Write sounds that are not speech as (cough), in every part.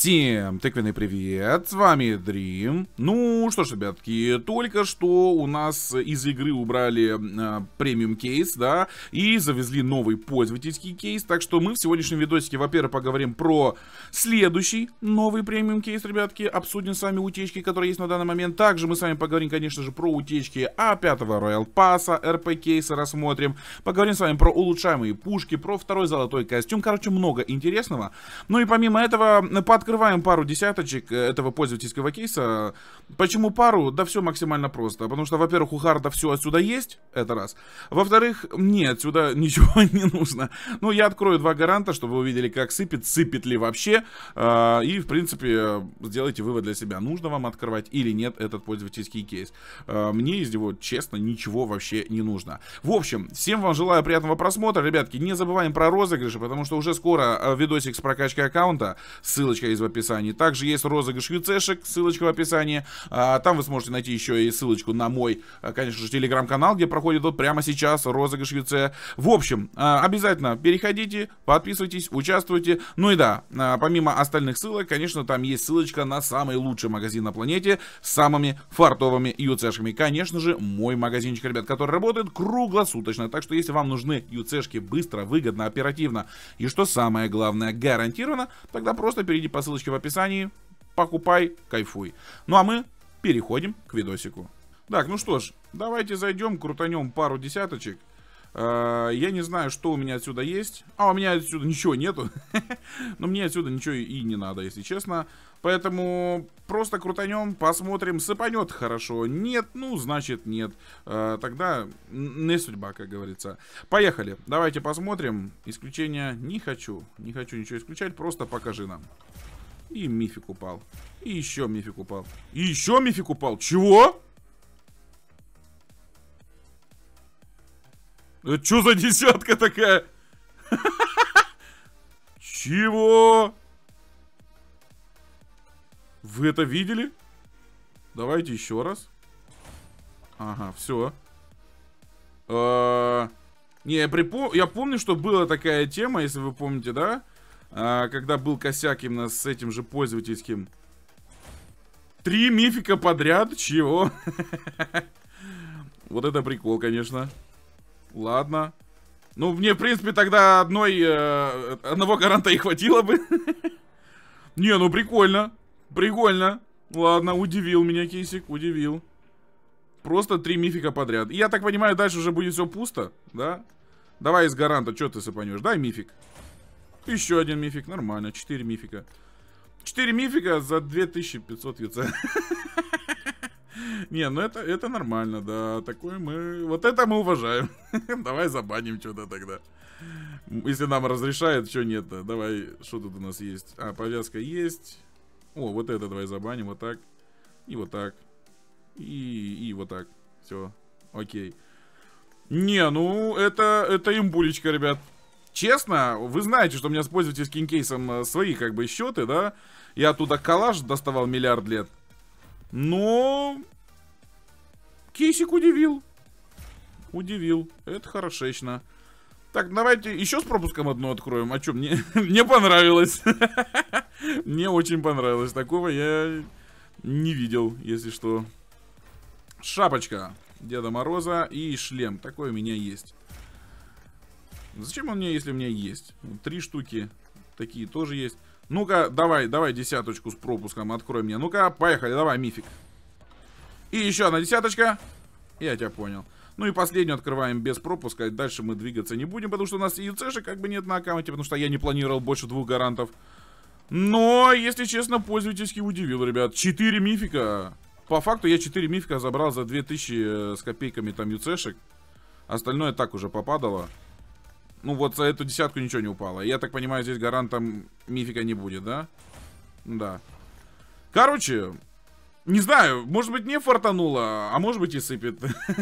Всем тыквенный привет, с вами Дрим. Ну что ж, ребятки, только что у нас из игры убрали э, премиум кейс, да, и завезли новый пользовательский кейс, так что мы в сегодняшнем видосике, во-первых, поговорим про следующий новый премиум кейс, ребятки, обсудим с вами утечки, которые есть на данный момент, также мы с вами поговорим, конечно же, про утечки А5 Royal Pass, RP кейса рассмотрим, поговорим с вами про улучшаемые пушки, про второй золотой костюм, короче, много интересного. Ну и помимо этого, подка Открываем пару десяточек э, этого пользовательского кейса. Почему пару? Да все максимально просто. Потому что, во-первых, у Харда все отсюда есть, это раз. Во-вторых, мне отсюда (laughs) ничего не нужно. Ну, я открою два гаранта, чтобы вы увидели, как сыпет, сыпет ли вообще. А, и, в принципе, сделайте вывод для себя, нужно вам открывать или нет этот пользовательский кейс. А, мне из него, честно, ничего вообще не нужно. В общем, всем вам желаю приятного просмотра. Ребятки, не забываем про розыгрыши, потому что уже скоро э, видосик с прокачкой аккаунта. Ссылочка из в описании. Также есть розыгрыш юцешек, ссылочка в описании. А, там вы сможете найти еще и ссылочку на мой, а, конечно же, телеграм-канал, где проходит вот прямо сейчас розыгрыш ЮЦ. В общем, а, обязательно переходите, подписывайтесь, участвуйте. Ну и да, помимо остальных ссылок, конечно, там есть ссылочка на самый лучший магазин на планете с самыми фартовыми ЮЦшками. Конечно же, мой магазинчик, ребят, который работает круглосуточно. Так что, если вам нужны ЮЦшки быстро, выгодно, оперативно и, что самое главное, гарантированно, тогда просто перейдите по ссылке ссылочки в описании. Покупай, кайфуй. Ну а мы переходим к видосику. Так, ну что ж, давайте зайдем, крутанем пару десяточек. Э, я не знаю, что у меня отсюда есть. А, у меня отсюда ничего нету. (laughs) Но мне отсюда ничего и не надо, если честно. Поэтому просто крутанем, посмотрим, сыпанет хорошо. Нет, ну, значит нет. Э, тогда не судьба, как говорится. Поехали. Давайте посмотрим. Исключения не хочу. Не хочу ничего исключать, просто покажи нам. И мифик упал. И еще мифик упал. И еще мифик упал. Чего? Ну это что за десятка такая? (laughs) Чего? Вы это видели? Давайте еще раз. Ага, все. А, не, я я помню, что была такая тема, если вы помните, да? А когда был косяк именно с этим же пользовательским. Три мифика подряд? Чего? (laughs) Вот это прикол, конечно. Ладно. Ну, мне, в принципе, тогда одной... Э, одного гаранта и хватило бы. (laughs) Не, ну прикольно. Прикольно. Ладно, удивил меня Кейсик, удивил. Просто три мифика подряд. я так понимаю, дальше уже будет все пусто, да? Давай из гаранта, что ты сыпанешь? Дай мифик. Еще один мифик, нормально, 4 мифика. 4 мифика за 2500 яйца. (laughs) Не, ну это, это нормально, да. Такой мы... Вот это мы уважаем. (laughs) Давай забаним что-то тогда. Если нам разрешают, что нет-то. Давай, что тут у нас есть? А, повязка есть. О, вот это давай забаним. Вот так. И вот так. И, и вот так. Все. Окей. Не, ну это, это имбулечка, ребят честно, вы знаете, что у меня с пользовательским кейсом э, свои, как бы, счеты, да? Я оттуда коллаж доставал миллиард лет. Но... Кейсик удивил. Удивил. Это хорошечно. Так, давайте еще с пропуском одну откроем. А что, мне, (laughs) мне понравилось. (laughs) Мне очень понравилось. Такого я не видел, если что. Шапочка Деда Мороза и шлем. Такой у меня есть. Зачем он мне, если у меня есть? Три штуки. Такие тоже есть. Ну-ка, давай, давай десяточку с пропуском открой мне. Ну-ка, поехали, давай, мифик. И еще одна десяточка. Я тебя понял. Ну и последнюю открываем без пропуска. дальше мы двигаться не будем, потому что у нас ИЦшек как бы нет на аккаунте, потому что я не планировал больше двух гарантов. Но, если честно, пользовательски удивил, ребят. Четыре мифика. По факту я четыре мифика забрал за 2000 э, с копейками там ЮЦшек. Остальное так уже попадало. Ну вот за эту десятку ничего не упало. Я так понимаю, здесь гарантом мифика не будет, да? Да. Короче, не знаю, может быть не фартануло, а может быть и сыпет.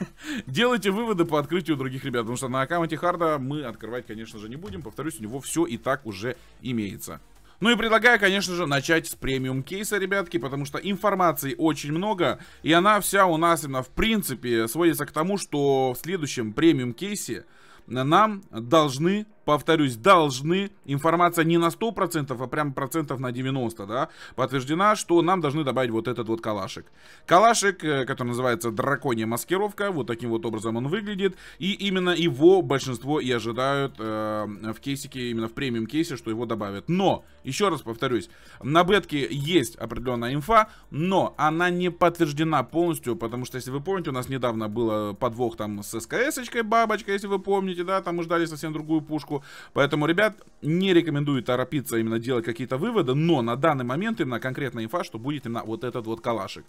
(laughs) Делайте выводы по открытию других ребят, потому что на аккаунте Харда мы открывать, конечно же, не будем. Повторюсь, у него все и так уже имеется. Ну и предлагаю, конечно же, начать с премиум кейса, ребятки, потому что информации очень много, и она вся у нас, именно в принципе, сводится к тому, что в следующем премиум кейсе нам должны повторюсь, должны, информация не на 100%, а прям процентов на 90, да, подтверждена, что нам должны добавить вот этот вот калашик. Калашик, э, который называется драконья маскировка, вот таким вот образом он выглядит, и именно его большинство и ожидают э, в кейсике, именно в премиум кейсе, что его добавят. Но, еще раз повторюсь, на бетке есть определенная инфа, но она не подтверждена полностью, потому что, если вы помните, у нас недавно было подвох там с СКС-очкой бабочка, если вы помните, да, там мы ждали совсем другую пушку, Поэтому, ребят, не рекомендую торопиться именно делать какие-то выводы, но на данный момент именно конкретная инфа, что будет именно вот этот вот калашик.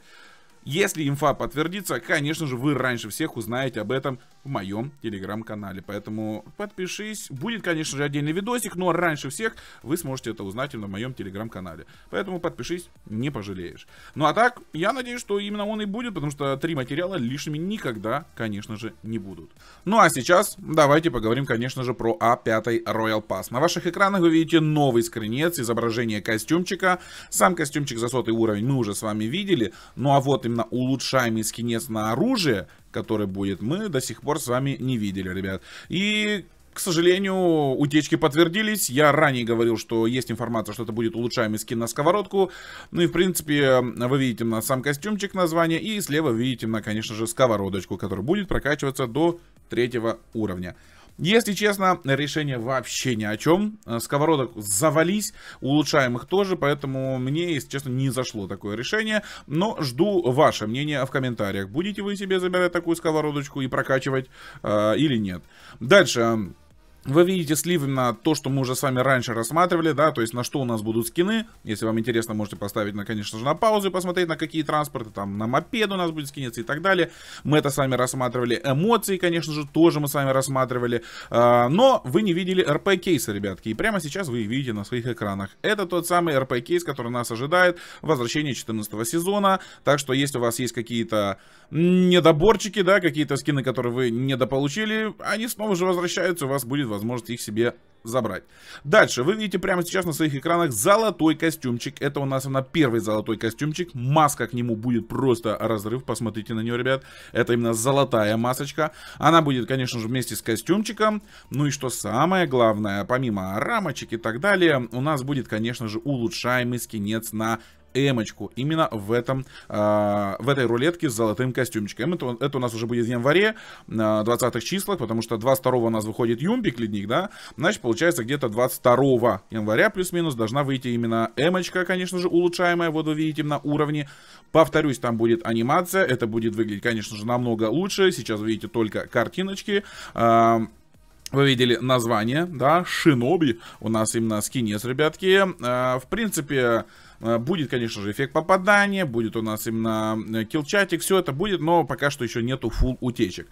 Если инфа подтвердится, конечно же, вы раньше всех узнаете об этом в моем телеграм-канале. Поэтому подпишись. Будет, конечно же, отдельный видосик, но раньше всех вы сможете это узнать именно в моем телеграм-канале. Поэтому подпишись, не пожалеешь. Ну а так, я надеюсь, что именно он и будет, потому что три материала лишними никогда, конечно же, не будут. Ну а сейчас давайте поговорим, конечно же, про А5 Royal Pass. На ваших экранах вы видите новый скринец, изображение костюмчика. Сам костюмчик за сотый уровень мы уже с вами видели. Ну а вот и именно улучшаемый скинец на оружие, который будет, мы до сих пор с вами не видели, ребят. И к сожалению, утечки подтвердились. Я ранее говорил, что есть информация, что это будет улучшаемый скин на сковородку. Ну и, в принципе, вы видите на сам костюмчик название. И слева видите на, конечно же, сковородочку, которая будет прокачиваться до третьего уровня. Если честно, решение вообще ни о чем. Э, сковородок завались, улучшаем их тоже, поэтому мне, если честно, не зашло такое решение. Но жду ваше мнение в комментариях. Будете вы себе забирать такую сковородочку и прокачивать э, или нет. Дальше. Вы видите сливы на то, что мы уже с вами раньше рассматривали, да, то есть на что у нас будут скины. Если вам интересно, можете поставить, на, конечно же, на паузу и посмотреть, на какие транспорты, там, на мопед у нас будет скиниться и так далее. Мы это с вами рассматривали. Эмоции, конечно же, тоже мы с вами рассматривали. А, но вы не видели РП-кейса, ребятки, и прямо сейчас вы видите на своих экранах. Это тот самый РП-кейс, который нас ожидает, возвращение 14 сезона. Так что, если у вас есть какие-то недоборчики, да, какие-то скины, которые вы недополучили, они снова же возвращаются, у вас будет возможность их себе забрать. Дальше, вы видите прямо сейчас на своих экранах золотой костюмчик. Это у нас именно первый золотой костюмчик. Маска к нему будет просто разрыв, посмотрите на нее, ребят. Это именно золотая масочка. Она будет, конечно же, вместе с костюмчиком. Ну и что самое главное, помимо рамочек и так далее, у нас будет, конечно же, улучшаемый скинец на эмочку именно в этом э, в этой рулетке с золотым костюмчиком. Это, это у нас уже будет в январе, на 20 числах, потому что 22 у нас выходит Юмпик ледник, да? Значит, получается, где-то 22 января плюс-минус должна выйти именно эмочка, конечно же, улучшаемая, вот вы видите на уровне. Повторюсь, там будет анимация, это будет выглядеть, конечно же, намного лучше. Сейчас вы видите только картиночки. Э, вы видели название, да, Шиноби, у нас именно скинец, ребятки. Э, в принципе, Э, будет, конечно же, эффект попадания, будет у нас именно э, килчатик, все это будет, но пока что еще нету фул утечек.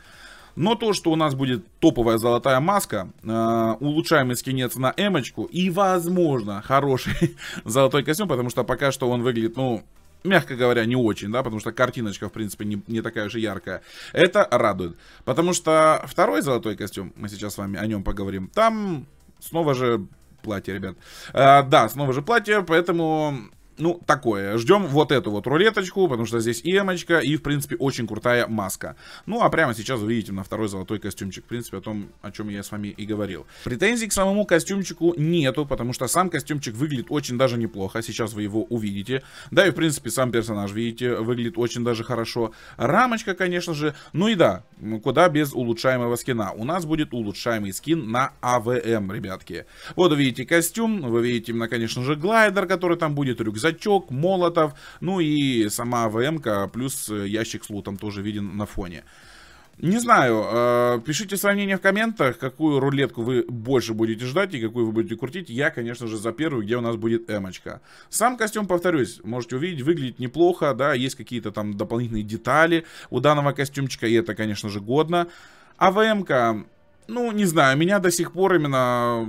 Но то, что у нас будет топовая золотая маска, э, улучшаемый скинец на эмочку и, возможно, хороший (laughs) золотой костюм, потому что пока что он выглядит, ну, мягко говоря, не очень, да, потому что картиночка, в принципе, не, не такая уж и яркая. Это радует. Потому что второй золотой костюм, мы сейчас с вами о нем поговорим, там снова же платье, ребят. А, да, снова же платье, поэтому ну, такое. Ждем вот эту вот рулеточку, потому что здесь и эмочка, и, в принципе, очень крутая маска. Ну, а прямо сейчас вы видите на второй золотой костюмчик, в принципе, о том, о чем я с вами и говорил. Претензий к самому костюмчику нету, потому что сам костюмчик выглядит очень даже неплохо, сейчас вы его увидите. Да, и, в принципе, сам персонаж, видите, выглядит очень даже хорошо. Рамочка, конечно же, ну и да, куда без улучшаемого скина. У нас будет улучшаемый скин на АВМ, ребятки. Вот, видите костюм, вы видите, конечно же, глайдер, который там будет, рюкзак рюкзачок, молотов, ну и сама авм плюс э, ящик с лутом тоже виден на фоне. Не знаю, э, пишите свое мнение в комментах, какую рулетку вы больше будете ждать и какую вы будете крутить. Я, конечно же, за первую, где у нас будет эмочка. Сам костюм, повторюсь, можете увидеть, выглядит неплохо, да, есть какие-то там дополнительные детали у данного костюмчика, и это, конечно же, годно. авм ну, не знаю, меня до сих пор именно,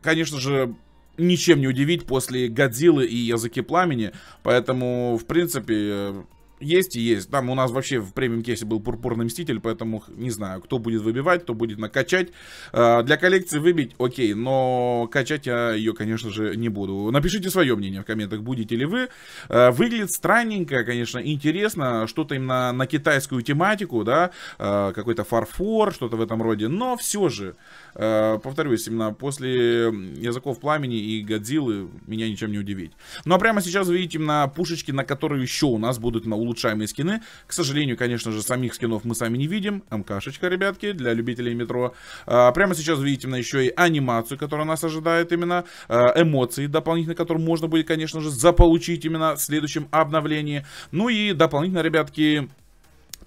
конечно же, ничем не удивить после «Годзиллы» и «Языки пламени». Поэтому, в принципе, э, есть и есть. Там у нас вообще в премиум-кейсе был Пурпурный Мститель, поэтому не знаю, кто будет выбивать, кто будет накачать. А, для коллекции выбить, окей, но качать я ее, конечно же, не буду. Напишите свое мнение в комментах, будете ли вы. А, выглядит странненько, конечно, интересно. Что-то именно на, китайскую тематику, да, а, какой-то фарфор, что-то в этом роде. Но все же, повторюсь, именно после Языков Пламени и Годзиллы меня ничем не удивить. Ну а прямо сейчас видите на пушечки, на которые еще у нас будут на улучшение улучшаемые скины. К сожалению, конечно же, самих скинов мы сами не видим. МКшечка, ребятки, для любителей метро. А, прямо сейчас видите на еще и анимацию, которая нас ожидает именно. А, эмоции дополнительно, которые можно будет, конечно же, заполучить именно в следующем обновлении. Ну и дополнительно, ребятки,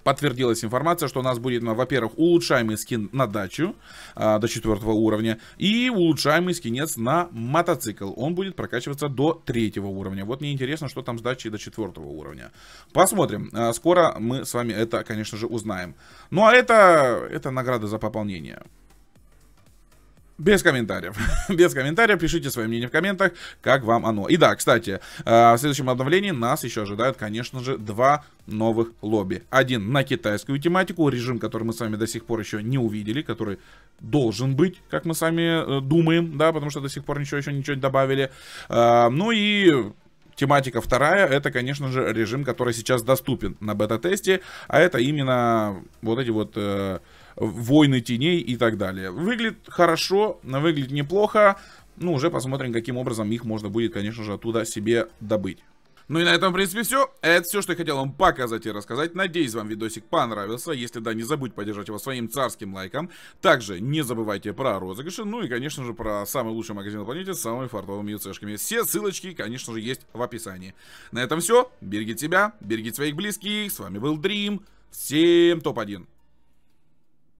подтвердилась информация, что у нас будет, во-первых, улучшаемый скин на дачу а, до четвертого уровня и улучшаемый скинец на мотоцикл. Он будет прокачиваться до третьего уровня. Вот мне интересно, что там с дачей до четвертого уровня. Посмотрим. А, скоро мы с вами это, конечно же, узнаем. Ну а это, это награда за пополнение. Без комментариев. (laughs) Без комментариев. Пишите свое мнение в комментах, как вам оно. И да, кстати, э, в следующем обновлении нас еще ожидают, конечно же, два новых лобби. Один на китайскую тематику, режим, который мы с вами до сих пор еще не увидели, который должен быть, как мы сами э, думаем, да, потому что до сих пор ничего еще ничего не добавили. Э, ну и тематика вторая, это, конечно же, режим, который сейчас доступен на бета-тесте, а это именно вот эти вот войны теней и так далее. Выглядит хорошо, выглядит неплохо. Ну, уже посмотрим, каким образом их можно будет, конечно же, оттуда себе добыть. Ну и на этом, в принципе, все. Это все, что я хотел вам показать и рассказать. Надеюсь, вам видосик понравился. Если да, не забудь поддержать его своим царским лайком. Также не забывайте про розыгрыши. Ну и, конечно же, про самый лучший магазин на планете с самыми фартовыми юцешками. Все ссылочки, конечно же, есть в описании. На этом все. Берегите себя, берегите своих близких. С вами был Дрим. Всем топ-1.